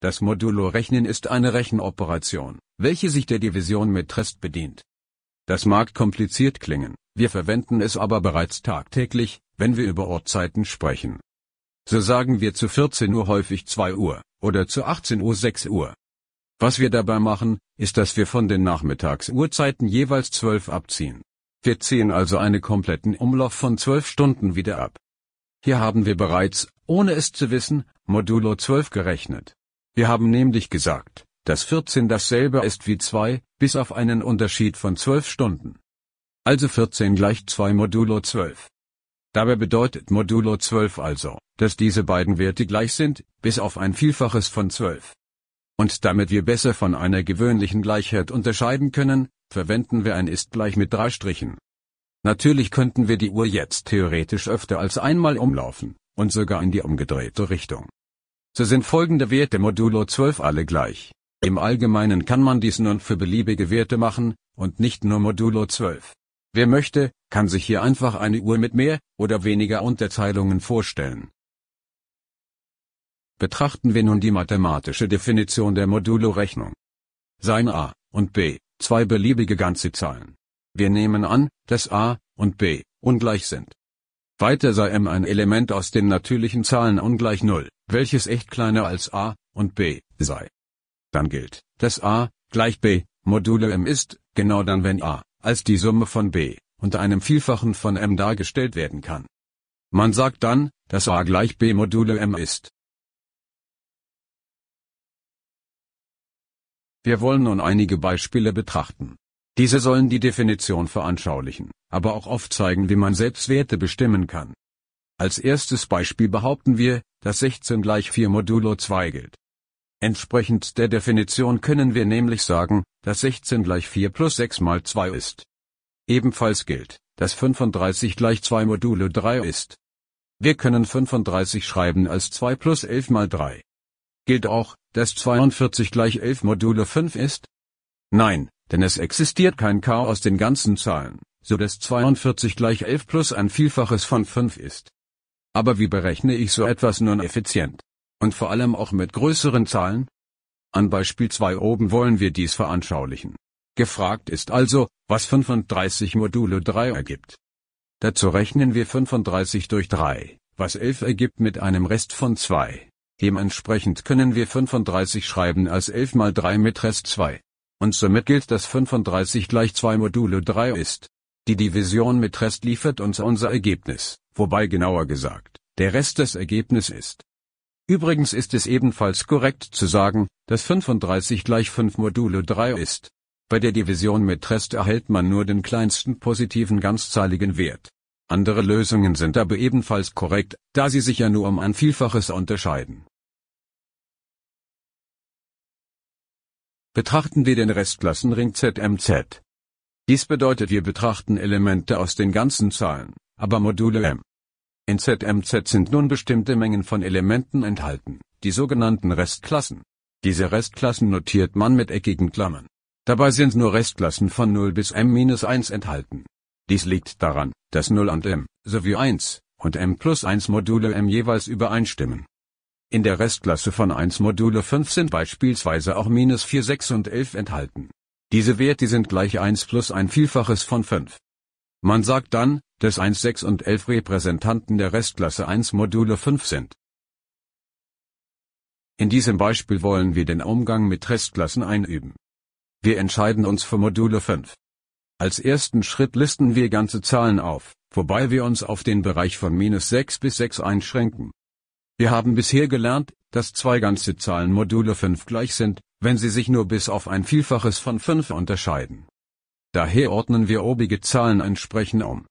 Das Modulo-Rechnen ist eine Rechenoperation, welche sich der Division mit Rest bedient. Das mag kompliziert klingen, wir verwenden es aber bereits tagtäglich, wenn wir über Ortzeiten sprechen. So sagen wir zu 14 Uhr häufig 2 Uhr oder zu 18 Uhr 6 Uhr. Was wir dabei machen, ist, dass wir von den Nachmittagsuhrzeiten jeweils 12 abziehen. Wir ziehen also einen kompletten Umlauf von 12 Stunden wieder ab. Hier haben wir bereits, ohne es zu wissen, Modulo 12 gerechnet. Wir haben nämlich gesagt, dass 14 dasselbe ist wie 2, bis auf einen Unterschied von 12 Stunden. Also 14 gleich 2 modulo 12. Dabei bedeutet modulo 12 also, dass diese beiden Werte gleich sind, bis auf ein Vielfaches von 12. Und damit wir besser von einer gewöhnlichen Gleichheit unterscheiden können, verwenden wir ein ist gleich mit drei Strichen. Natürlich könnten wir die Uhr jetzt theoretisch öfter als einmal umlaufen, und sogar in die umgedrehte Richtung. So sind folgende Werte modulo 12 alle gleich. Im Allgemeinen kann man dies nun für beliebige Werte machen, und nicht nur modulo 12. Wer möchte, kann sich hier einfach eine Uhr mit mehr oder weniger Unterteilungen vorstellen. Betrachten wir nun die mathematische Definition der Modulo-Rechnung. Seien a und b zwei beliebige ganze Zahlen. Wir nehmen an, dass a und b ungleich sind. Weiter sei m ein Element aus den natürlichen Zahlen ungleich 0, welches echt kleiner als a und b sei. Dann gilt, dass a gleich b Module m ist, genau dann wenn a als die Summe von b und einem Vielfachen von m dargestellt werden kann. Man sagt dann, dass a gleich b Module m ist. Wir wollen nun einige Beispiele betrachten. Diese sollen die Definition veranschaulichen, aber auch aufzeigen, wie man selbst Werte bestimmen kann. Als erstes Beispiel behaupten wir, dass 16 gleich 4 modulo 2 gilt. Entsprechend der Definition können wir nämlich sagen, dass 16 gleich 4 plus 6 mal 2 ist. Ebenfalls gilt, dass 35 gleich 2 modulo 3 ist. Wir können 35 schreiben als 2 plus 11 mal 3. Gilt auch, dass 42 gleich 11 modulo 5 ist? Nein, denn es existiert kein K aus den ganzen Zahlen, so dass 42 gleich 11 plus ein Vielfaches von 5 ist. Aber wie berechne ich so etwas nun effizient? Und vor allem auch mit größeren Zahlen? An Beispiel 2 oben wollen wir dies veranschaulichen. Gefragt ist also, was 35 modulo 3 ergibt. Dazu rechnen wir 35 durch 3, was 11 ergibt mit einem Rest von 2. Dementsprechend können wir 35 schreiben als 11 mal 3 mit Rest 2 und somit gilt, dass 35 gleich 2 Module 3 ist. Die Division mit Rest liefert uns unser Ergebnis, wobei genauer gesagt, der Rest des Ergebnisses ist. Übrigens ist es ebenfalls korrekt zu sagen, dass 35 gleich 5 Module 3 ist. Bei der Division mit Rest erhält man nur den kleinsten positiven ganzzahligen Wert. Andere Lösungen sind aber ebenfalls korrekt, da sie sich ja nur um ein Vielfaches unterscheiden. betrachten wir den Restklassenring ZMZ. Dies bedeutet, wir betrachten Elemente aus den ganzen Zahlen, aber Module m. In ZMZ sind nun bestimmte Mengen von Elementen enthalten, die sogenannten Restklassen. Diese Restklassen notiert man mit eckigen Klammern. Dabei sind nur Restklassen von 0 bis m-1 enthalten. Dies liegt daran, dass 0 und m, sowie 1, und m plus 1 Module m jeweils übereinstimmen. In der Restklasse von 1 Module 5 sind beispielsweise auch minus 4, 6 und 11 enthalten. Diese Werte sind gleich 1 plus ein Vielfaches von 5. Man sagt dann, dass 1, 6 und 11 Repräsentanten der Restklasse 1 Module 5 sind. In diesem Beispiel wollen wir den Umgang mit Restklassen einüben. Wir entscheiden uns für Module 5. Als ersten Schritt listen wir ganze Zahlen auf, wobei wir uns auf den Bereich von minus 6 bis 6 einschränken. Wir haben bisher gelernt, dass zwei ganze Zahlen Module 5 gleich sind, wenn sie sich nur bis auf ein Vielfaches von 5 unterscheiden. Daher ordnen wir obige Zahlen entsprechend um.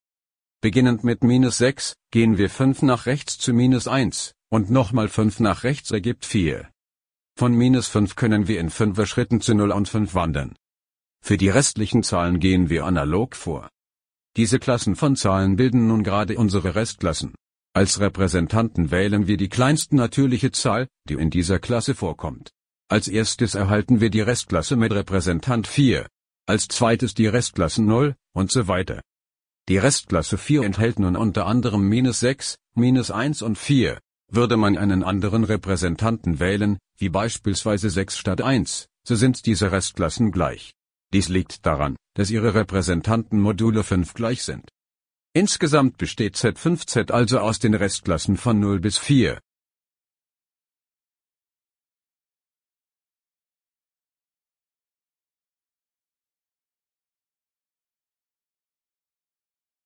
Beginnend mit minus 6, gehen wir 5 nach rechts zu minus 1, und nochmal 5 nach rechts ergibt 4. Von minus 5 können wir in 5er Schritten zu 0 und 5 wandern. Für die restlichen Zahlen gehen wir analog vor. Diese Klassen von Zahlen bilden nun gerade unsere Restklassen. Als Repräsentanten wählen wir die kleinste natürliche Zahl, die in dieser Klasse vorkommt. Als erstes erhalten wir die Restklasse mit Repräsentant 4, als zweites die Restklassen 0 und so weiter. Die Restklasse 4 enthält nun unter anderem minus 6, minus 1 und 4. Würde man einen anderen Repräsentanten wählen, wie beispielsweise 6 statt 1, so sind diese Restklassen gleich. Dies liegt daran, dass ihre Repräsentantenmodule 5 gleich sind. Insgesamt besteht Z5Z also aus den Restklassen von 0 bis 4.